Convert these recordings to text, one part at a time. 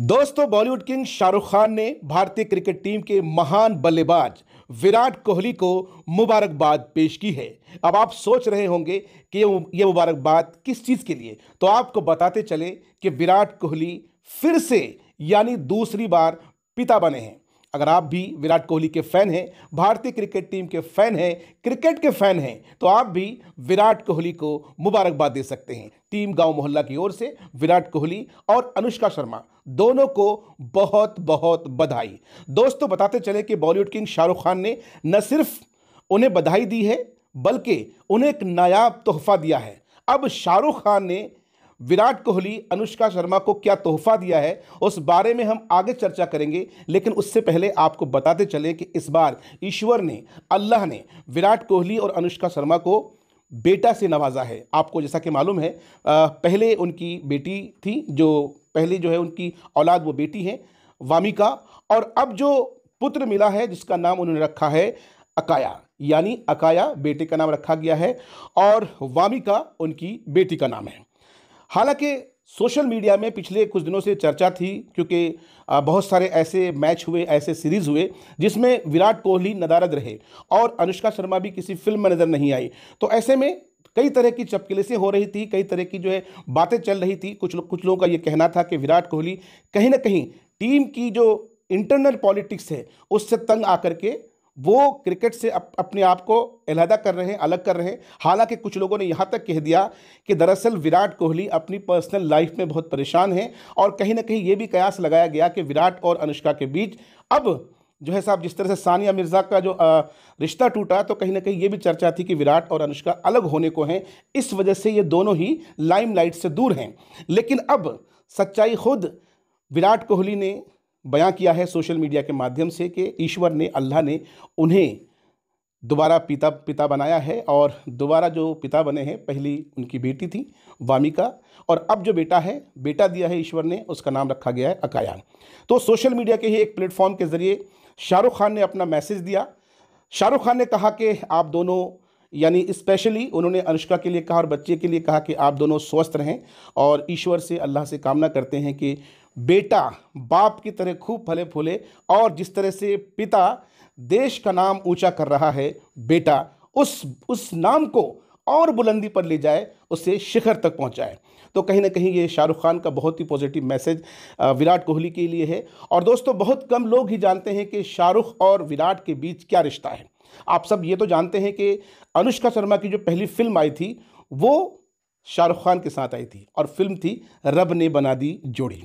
दोस्तों बॉलीवुड किंग शाहरुख खान ने भारतीय क्रिकेट टीम के महान बल्लेबाज विराट कोहली को मुबारकबाद पेश की है अब आप सोच रहे होंगे कि ये मुबारकबाद किस चीज़ के लिए तो आपको बताते चले कि विराट कोहली फिर से यानी दूसरी बार पिता बने हैं अगर आप भी विराट कोहली के फ़ैन हैं भारतीय क्रिकेट टीम के फ़ैन हैं क्रिकेट के फ़ैन हैं तो आप भी विराट कोहली को मुबारकबाद दे सकते हैं टीम गांव मोहल्ला की ओर से विराट कोहली और अनुष्का शर्मा दोनों को बहुत बहुत बधाई दोस्तों बताते चले कि बॉलीवुड किंग शाहरुख खान ने न सिर्फ उन्हें बधाई दी है बल्कि उन्हें एक नायाब तोहफा दिया है अब शाहरुख खान ने विराट कोहली अनुष्का शर्मा को क्या तोहफा दिया है उस बारे में हम आगे चर्चा करेंगे लेकिन उससे पहले आपको बताते चले कि इस बार ईश्वर ने अल्लाह ने विराट कोहली और अनुष्का शर्मा को बेटा से नवाजा है आपको जैसा कि मालूम है पहले उनकी बेटी थी जो पहले जो है उनकी औलाद वो बेटी है वामिका और अब जो पुत्र मिला है जिसका नाम उन्होंने रखा है अकाया यानी अकाया बेटे का नाम रखा गया है और वामिका उनकी बेटी का नाम है हालांकि सोशल मीडिया में पिछले कुछ दिनों से चर्चा थी क्योंकि बहुत सारे ऐसे मैच हुए ऐसे सीरीज़ हुए जिसमें विराट कोहली नदारद रहे और अनुष्का शर्मा भी किसी फिल्म में नज़र नहीं आई तो ऐसे में कई तरह की चपकिलेसें हो रही थी कई तरह की जो है बातें चल रही थी कुछ लोग कुछ लोगों का ये कहना था कि विराट कोहली कहीं ना कहीं टीम की जो इंटरनल पॉलिटिक्स है उससे तंग आकर के वो क्रिकेट से अप, अपने आप को अलहदा कर रहे हैं अलग कर रहे हैं हालांकि कुछ लोगों ने यहाँ तक कह दिया कि दरअसल विराट कोहली अपनी पर्सनल लाइफ में बहुत परेशान हैं और कहीं ना कहीं ये भी कयास लगाया गया कि विराट और अनुष्का के बीच अब जो है साहब जिस तरह से सानिया मिर्ज़ा का जो रिश्ता टूटा तो कहीं ना कहीं ये भी चर्चा थी कि विराट और अनुष्का अलग होने को हैं इस वजह से ये दोनों ही लाइमलाइट से दूर हैं लेकिन अब सच्चाई खुद विराट कोहली ने बयां किया है सोशल मीडिया के माध्यम से कि ईश्वर ने अल्लाह ने उन्हें दोबारा पिता पिता बनाया है और दोबारा जो पिता बने हैं पहली उनकी बेटी थी वामिका और अब जो बेटा है बेटा दिया है ईश्वर ने उसका नाम रखा गया है अकायान तो सोशल मीडिया के ही एक प्लेटफॉर्म के ज़रिए शाहरुख खान ने अपना मैसेज दिया शाहरुख खान ने कहा कि आप दोनों यानी स्पेशली उन्होंने अनुष्का के लिए कहा और बच्चे के लिए कहा कि आप दोनों स्वस्थ रहें और ईश्वर से अल्लाह से कामना करते हैं कि बेटा बाप की तरह खूब फले फूले और जिस तरह से पिता देश का नाम ऊंचा कर रहा है बेटा उस उस नाम को और बुलंदी पर ले जाए उसे शिखर तक पहुंचाए तो कहीं ना कहीं ये शाहरुख खान का बहुत ही पॉजिटिव मैसेज विराट कोहली के लिए है और दोस्तों बहुत कम लोग ही जानते हैं कि शाहरुख और विराट के बीच क्या रिश्ता है आप सब ये तो जानते हैं कि अनुष्का शर्मा की जो पहली फिल्म आई थी वो शाहरुख खान के साथ आई थी और फिल्म थी रब ने बना दी जोड़ी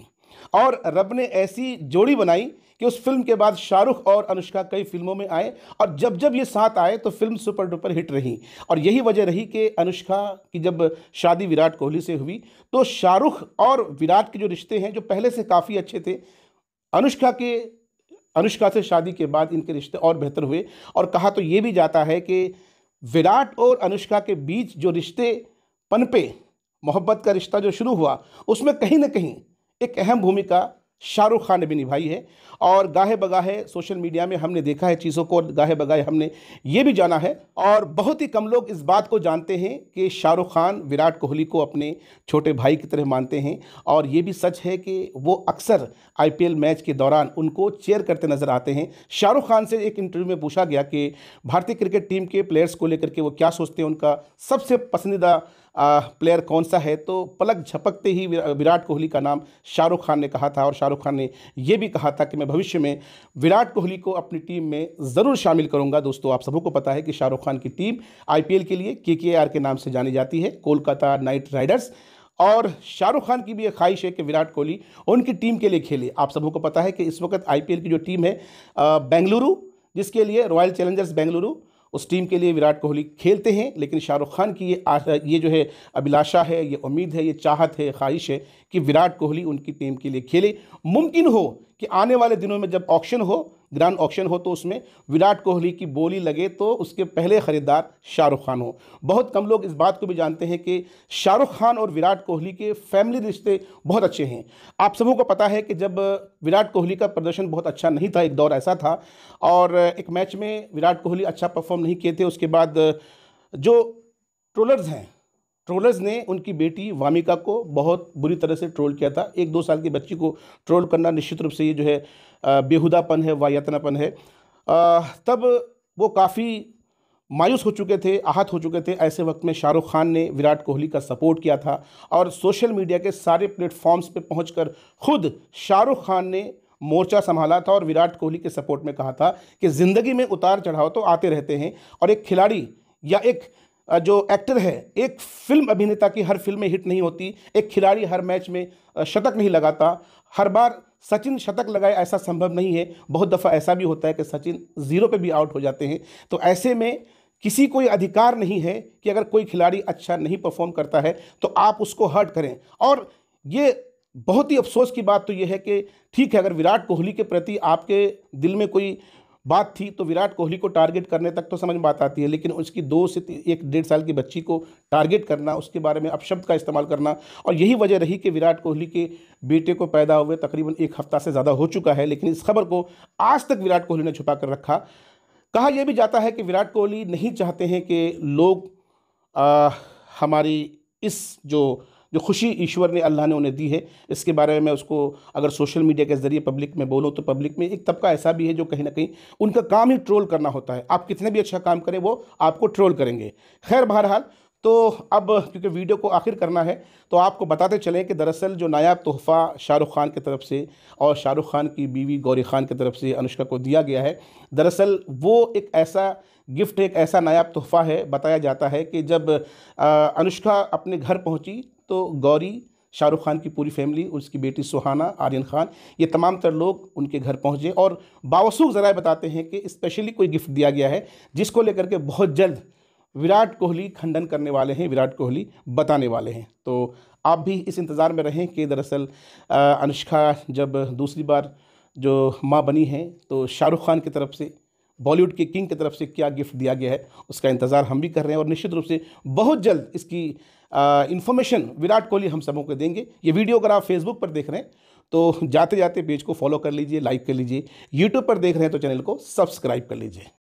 और रब ने ऐसी जोड़ी बनाई कि उस फिल्म के बाद शाहरुख और अनुष्का कई फिल्मों में आए और जब जब ये साथ आए तो फिल्म सुपर डुपर हिट रही और यही वजह रही कि अनुष्का की जब शादी विराट कोहली से हुई तो शाहरुख और विराट के जो रिश्ते हैं जो पहले से काफ़ी अच्छे थे अनुष्का के अनुष्का से शादी के बाद इनके रिश्ते और बेहतर हुए और कहा तो ये भी जाता है कि विराट और अनुष्का के बीच जो रिश्ते पनपे मोहब्बत का रिश्ता जो शुरू हुआ उसमें कहीं ना कहीं एक अहम भूमिका शाहरुख खान ने भी निभाई है और गाहे बगाहे सोशल मीडिया में हमने देखा है चीज़ों को और गाहे बगाहे हमने ये भी जाना है और बहुत ही कम लोग इस बात को जानते हैं कि शाहरुख खान विराट कोहली को अपने छोटे भाई की तरह मानते हैं और ये भी सच है कि वो अक्सर आईपीएल मैच के दौरान उनको चेयर करते नज़र आते हैं शाहरुख खान से एक इंटरव्यू में पूछा गया कि भारतीय क्रिकेट टीम के प्लेयर्स को लेकर के वो क्या सोचते हैं उनका सबसे पसंदीदा प्लेयर कौन सा है तो पलक झपकते ही विराट कोहली का नाम शाहरुख खान ने कहा था और शाहरुख खान ने यह भी कहा था कि मैं भविष्य में विराट कोहली को अपनी टीम में ज़रूर शामिल करूंगा दोस्तों आप सबों को पता है कि शाहरुख खान की टीम आईपीएल के लिए के के नाम से जानी जाती है कोलकाता नाइट राइडर्स और शाहरुख खान की भी एक ख्वाहिश है कि विराट कोहली उनकी टीम के लिए खेले आप सबों को पता है कि इस वक्त आई की जो टीम है बेंगलुरु जिसके लिए रॉयल चैलेंजर्स बेंगलुरु उस टीम के लिए विराट कोहली खेलते हैं लेकिन शाहरुख खान की ये ये जो है अभिलाषा है ये उम्मीद है ये चाहत है ख्वाहिश है कि विराट कोहली उनकी टीम के लिए खेले मुमकिन हो कि आने वाले दिनों में जब ऑक्शन हो ग्रैंड ऑक्शन हो तो उसमें विराट कोहली की बोली लगे तो उसके पहले ख़रीदार शाहरुख खान हो बहुत कम लोग इस बात को भी जानते हैं कि शाहरुख खान और विराट कोहली के फैमिली रिश्ते बहुत अच्छे हैं आप सबों को पता है कि जब विराट कोहली का प्रदर्शन बहुत अच्छा नहीं था एक दौर ऐसा था और एक मैच में विराट कोहली अच्छा परफॉर्म नहीं किए थे उसके बाद जो ट्रोलर्स हैं ट्रोलर्स ने उनकी बेटी वामिका को बहुत बुरी तरह से ट्रोल किया था एक दो साल की बच्ची को ट्रोल करना निश्चित रूप से ये जो है बेहुदापन है वायतनापन है तब वो काफ़ी मायूस हो चुके थे आहत हो चुके थे ऐसे वक्त में शाहरुख खान ने विराट कोहली का सपोर्ट किया था और सोशल मीडिया के सारे प्लेटफॉर्म्स पे पहुंचकर खुद शाहरुख खान ने मोर्चा संभाला था और विराट कोहली के सपोर्ट में कहा था कि ज़िंदगी में उतार चढ़ाव तो आते रहते हैं और एक खिलाड़ी या एक जो एक्टर है एक फिल्म अभिनेता की हर फिल्म में हिट नहीं होती एक खिलाड़ी हर मैच में शतक नहीं लगाता हर बार सचिन शतक लगाए ऐसा संभव नहीं है बहुत दफ़ा ऐसा भी होता है कि सचिन ज़ीरो पे भी आउट हो जाते हैं तो ऐसे में किसी को ये अधिकार नहीं है कि अगर कोई खिलाड़ी अच्छा नहीं परफॉर्म करता है तो आप उसको हर्ट करें और ये बहुत ही अफसोस की बात तो ये है कि ठीक है अगर विराट कोहली के प्रति आपके दिल में कोई बात थी तो विराट कोहली को टारगेट करने तक तो समझ में बात आती है लेकिन उसकी दो से एक डेढ़ साल की बच्ची को टारगेट करना उसके बारे में अपशब्द का इस्तेमाल करना और यही वजह रही कि विराट कोहली के बेटे को पैदा हुए तकरीबन एक हफ्ता से ज़्यादा हो चुका है लेकिन इस खबर को आज तक विराट कोहली ने छुपा कर रखा कहा यह भी जाता है कि विराट कोहली नहीं चाहते हैं कि लोग आ, हमारी इस जो जो खुशी ईश्वर ने अल्लाह ने उन्हें दी है इसके बारे में मैं उसको अगर सोशल मीडिया के ज़रिए पब्लिक में बोलूँ तो पब्लिक में एक तबका ऐसा भी है जो कहीं ना कहीं उनका काम ही ट्रोल करना होता है आप कितने भी अच्छा काम करें वो आपको ट्रोल करेंगे खैर बहरहाल तो अब क्योंकि वीडियो को आखिर करना है तो आपको बताते चलें कि दरअसल जो नायाब तोहफ़ा शाहरुख खान की तरफ से और शाहरुख खान की बीवी गौरी खान की तरफ से अनुष्का को दिया गया है दरअसल वो एक ऐसा गिफ्ट एक ऐसा नायाब तोहफ़ा है बताया जाता है कि जब अनुष्का अपने घर पहुंची तो गौरी शाहरुख खान की पूरी फैमिली उसकी बेटी सुहाना आर्यन खान ये तमाम तर लोग उनके घर पहुँचे और बावसूख ज़रा बताते हैं कि स्पेशली कोई गिफ्ट दिया गया है जिसको लेकर के बहुत जल्द विराट कोहली खंडन करने वाले हैं विराट कोहली बताने वाले हैं तो आप भी इस इंतज़ार में रहें कि दरअसल अनुष्का जब दूसरी बार जो माँ बनी हैं तो शाहरुख खान की तरफ से बॉलीवुड के किंग की तरफ से क्या गिफ्ट दिया गया है उसका इंतज़ार हम भी कर रहे हैं और निश्चित रूप से बहुत जल्द इसकी इन्फॉर्मेशन विराट कोहली हम सबों को देंगे ये वीडियो अगर आप फेसबुक पर देख रहे हैं तो जाते जाते पेज को फॉलो कर लीजिए लाइक कर लीजिए यूट्यूब पर देख रहे हैं तो चैनल को सब्सक्राइब कर लीजिए